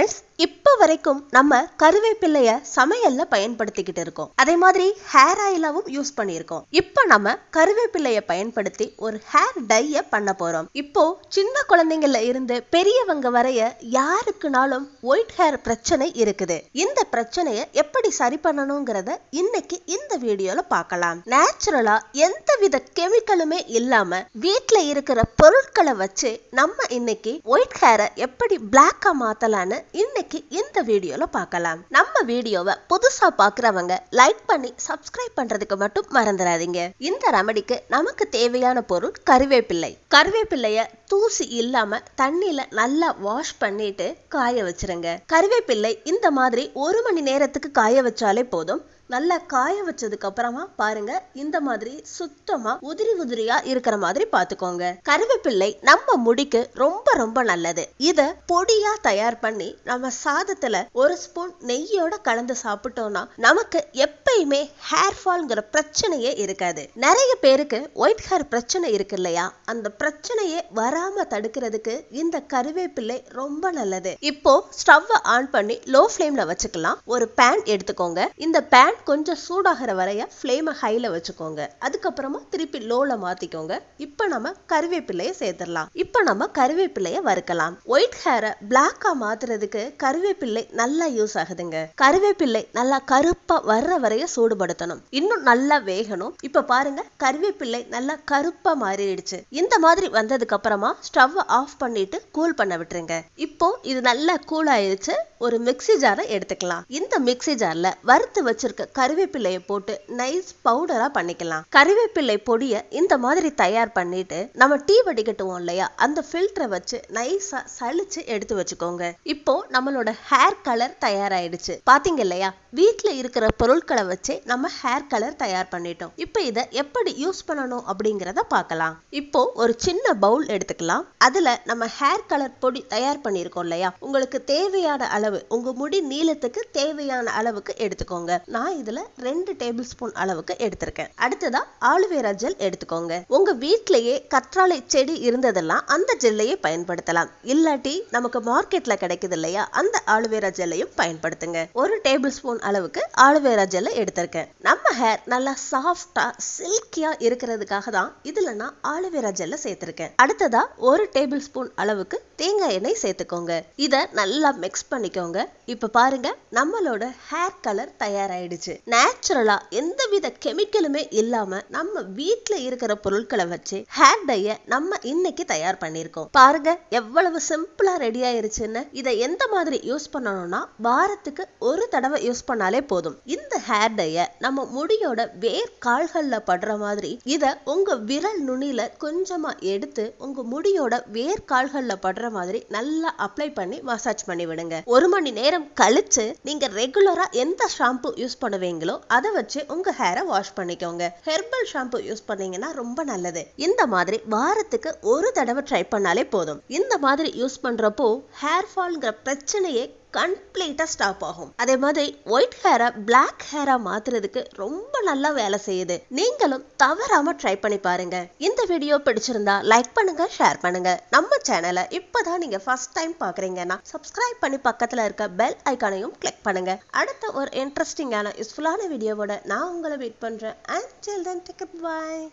es இப்போ வரைக்கும் நம்ம கருவேப்பிள்ளைய சமையல்ல பயன்படுத்திக்கிட்டு இருக்கோம் அதே மாதிரி ஹேர் ஆயிலாவும் யூஸ் பண்ணியிருக்கோம் இப்போ நம்ம கருவேப்பிள்ளைய பயன்படுத்தி ஒரு ஹேர் டைய பண்ண போறோம் இப்போ சின்ன குழந்தைங்கள்ல இருந்து பெரியவங்க வரைய யாருக்குனாலும் ஒயிட் ஹேர் பிரச்சனை இருக்குது இந்த பிரச்சனைய எப்படி சரி பண்ணணுங்கிறத இன்னைக்கு இந்த வீடியோல பார்க்கலாம் நேச்சுரலா எந்த வித கெமிக்கலுமே இல்லாம வீட்டுல இருக்கிற பொருட்களை வச்சு நம்ம இன்னைக்கு ஒயிட் ஹேரை எப்படி பிளாக்கா மாத்தலான்னு இன்னைக்கு இன்னைக்கு இந்த வீடியோல பார்க்கலாம் நம்ம வீடியோவை புதுசா பாக்குறவங்க லைக் பண்ணி சப்ஸ்கிரைப் பண்றதுக்கு மட்டும் மறந்துடாதீங்க இந்த ரெமடிக்கு நமக்கு தேவையான பொருள் கருவேப்பிள்ளை கருவேப்பிள்ளைய தூசி இல்லாம தண்ணியில நல்லா வாஷ் பண்ணிட்டு காய வச்சிருங்க கருவேப்பிள்ளை இந்த மாதிரி ஒரு மணி நேரத்துக்கு காய வச்சாலே போதும் நல்லா காய வச்சதுக்கு அப்புறமா பாருங்க இந்த மாதிரி சுத்தமா உதிரி உதிரியா இருக்கிற மாதிரி பாத்துக்கோங்க கருவேப்பிள்ளை நம்ம முடிக்கு ரொம்ப ரொம்ப நல்லது இத பொடியா தயார் பண்ணி நம்ம சாதத்துல ஒரு ஸ்பூன் நெய்யோட கலந்து சாப்பிட்டோம்னா நமக்கு எப்பயுமே ஹேர் ஃபால்ங்கிற பிரச்சனையே இருக்காது நிறைய பேருக்கு ஒயிட் ஹேர் பிரச்சனை இருக்கு இல்லையா அந்த பிரச்சனையே வராம தடுக்கிறதுக்கு இந்த கருவேப்பிள்ளை ரொம்ப நல்லது இப்போ ஸ்டவ் ஆன் பண்ணி லோ ஃப்ளேம்ல வச்சுக்கலாம் ஒரு பேன் எடுத்துக்கோங்க இந்த பேன் பேன் கொஞ்சம் சூடாகிற வரைய ஃப்ளேமை ஹையில் வச்சுக்கோங்க அதுக்கப்புறமா திருப்பி லோவில் மாற்றிக்கோங்க இப்போ நம்ம கருவேப்பிலையை சேர்த்துடலாம் இப்போ நம்ம கருவேப்பிலையை வறுக்கலாம் ஒயிட் ஹேரை பிளாக்காக மாற்றுறதுக்கு கருவேப்பிள்ளை நல்லா யூஸ் ஆகுதுங்க கருவேப்பிள்ளை நல்லா கருப்பாக வர்ற வரைய சூடுபடுத்தணும் இன்னும் நல்லா வேகணும் இப்போ பாருங்க கருவேப்பிள்ளை நல்லா கருப்பாக மாறிடுச்சு இந்த மாதிரி வந்ததுக்கு அப்புறமா ஸ்டவ்வை ஆஃப் பண்ணிட்டு கூல் பண்ண விட்டுருங்க இப்போ இது நல்லா கூல் ஆயிடுச்சு ஒரு மிக்சி ஜாரை எடுத்துக்கலாம் இந்த மிக்சி ஜாரில் வறுத்து வச்சிருக்க அளவுக்கு போட்டு நைஸ் பவுடரா பண்ணிக்கலாம் கருவேப்பிலை பொடியை இந்த மாதிரி தயார் பண்ணிட்டு நம்ம டீ வடிகட்டுவோம் இல்லையா அந்த ஃபில்டரை வச்சு நைஸா சளிச்சு எடுத்து வச்சுக்கோங்க இப்போ நம்மளோட ஹேர் கலர் தயாராயிடுச்சு பாத்தீங்க இல்லையா வீட்டில் இருக்கிற பொருட்களை வச்சு நம்ம ஹேர் கலர் தயார் பண்ணிட்டோம் இப்போ இத எப்படி யூஸ் பண்ணணும் அப்படிங்கிறத பார்க்கலாம் இப்போ ஒரு சின்ன பவுல் எடுத்துக்கலாம் அதுல நம்ம ஹேர் கலர் பொடி தயார் பண்ணியிருக்கோம் இல்லையா உங்களுக்கு தேவையான அளவு உங்க முடி நீளத்துக்கு தேவையான அளவுக்கு எடுத்துக்கோங்க நான் நான் இதுல ரெண்டு டேபிள் ஸ்பூன் அளவுக்கு எடுத்திருக்கேன் அடுத்ததா ஆலுவேரா ஜெல் எடுத்துக்கோங்க உங்க வீட்டிலேயே கற்றாழை செடி இருந்ததெல்லாம் அந்த ஜெல்லையே பயன்படுத்தலாம் இல்லாட்டி நமக்கு மார்க்கெட்ல கிடைக்குது இல்லையா அந்த ஆலுவேரா ஜெல்லையும் பயன்படுத்துங்க ஒரு டேபிள் ஸ்பூன் அளவுக்கு ஆலுவேரா ஜெல்ல எடுத்திருக்கேன் நம்ம ஹேர் நல்லா சாஃப்டா சில்கியா இருக்கிறதுக்காக தான் இதுல நான் ஆலுவேரா ஜெல்ல சேர்த்திருக்கேன் அடுத்ததா ஒரு டேபிள் ஸ்பூன் அளவுக்கு தேங்காய் எண்ணெய் சேர்த்துக்கோங்க இத நல்லா மிக்ஸ் பண்ணிக்கோங்க இப்ப பாருங்க நம்மளோட ஹேர் கலர் தயாராயிடுச்சு இருந்துச்சு நேச்சுரலா எந்தவித கெமிக்கலுமே இல்லாம நம்ம வீட்டுல இருக்கிற பொருட்களை வச்சு ஹேர் டைய நம்ம இன்னைக்கு தயார் பண்ணிருக்கோம் பாருங்க எவ்வளவு சிம்பிளா ரெடி ஆயிருச்சுன்னு இதை எந்த மாதிரி யூஸ் பண்ணணும்னா வாரத்துக்கு ஒரு தடவை யூஸ் பண்ணாலே போதும் இந்த ஹேர் டைய நம்ம முடியோட வேர் கால்கள்ல படுற மாதிரி இதை உங்க விரல் நுனில கொஞ்சமா எடுத்து உங்க முடியோட வேர் கால்கள்ல படுற மாதிரி நல்லா அப்ளை பண்ணி மசாஜ் பண்ணி விடுங்க ஒரு மணி நேரம் கழிச்சு நீங்க ரெகுலரா எந்த ஷாம்பு யூஸ் பண்ண பண்ணுவீங்களோ அதை வச்சு உங்க ஹேரை வாஷ் பண்ணிக்கோங்க ஹெர்பல் ஷாம்பு யூஸ் பண்ணீங்கன்னா ரொம்ப நல்லது இந்த மாதிரி வாரத்துக்கு ஒரு தடவை ட்ரை பண்ணாலே போதும் இந்த மாதிரி யூஸ் பண்றப்போ ஹேர் ஃபால்ங்கிற பிரச்சனையே கம்ப்ளீட்டாக ஸ்டாப் ஆகும் அதே மாதிரி ஒயிட் ஹேரை பிளாக் ஹேரா மாத்துறதுக்கு ரொம்ப நல்லா வேலை செய்யுது நீங்களும் தவறாம ட்ரை பண்ணி பாருங்க இந்த வீடியோ பிடிச்சிருந்தா லைக் பண்ணுங்க ஷேர் பண்ணுங்க நம்ம சேனலை இப்பதான் நீங்க ஃபர்ஸ்ட் டைம் பாக்குறீங்கன்னா சப்ஸ்கிரைப் பண்ணி பக்கத்துல இருக்க பெல் ஐக்கானையும் கிளிக் பண்ணுங்க அடுத்த ஒரு இன்ட்ரெஸ்டிங்கான யூஸ்ஃபுல்லான வீடியோவோட நான் உங்களை வெயிட் பண்றேன் and till then take bye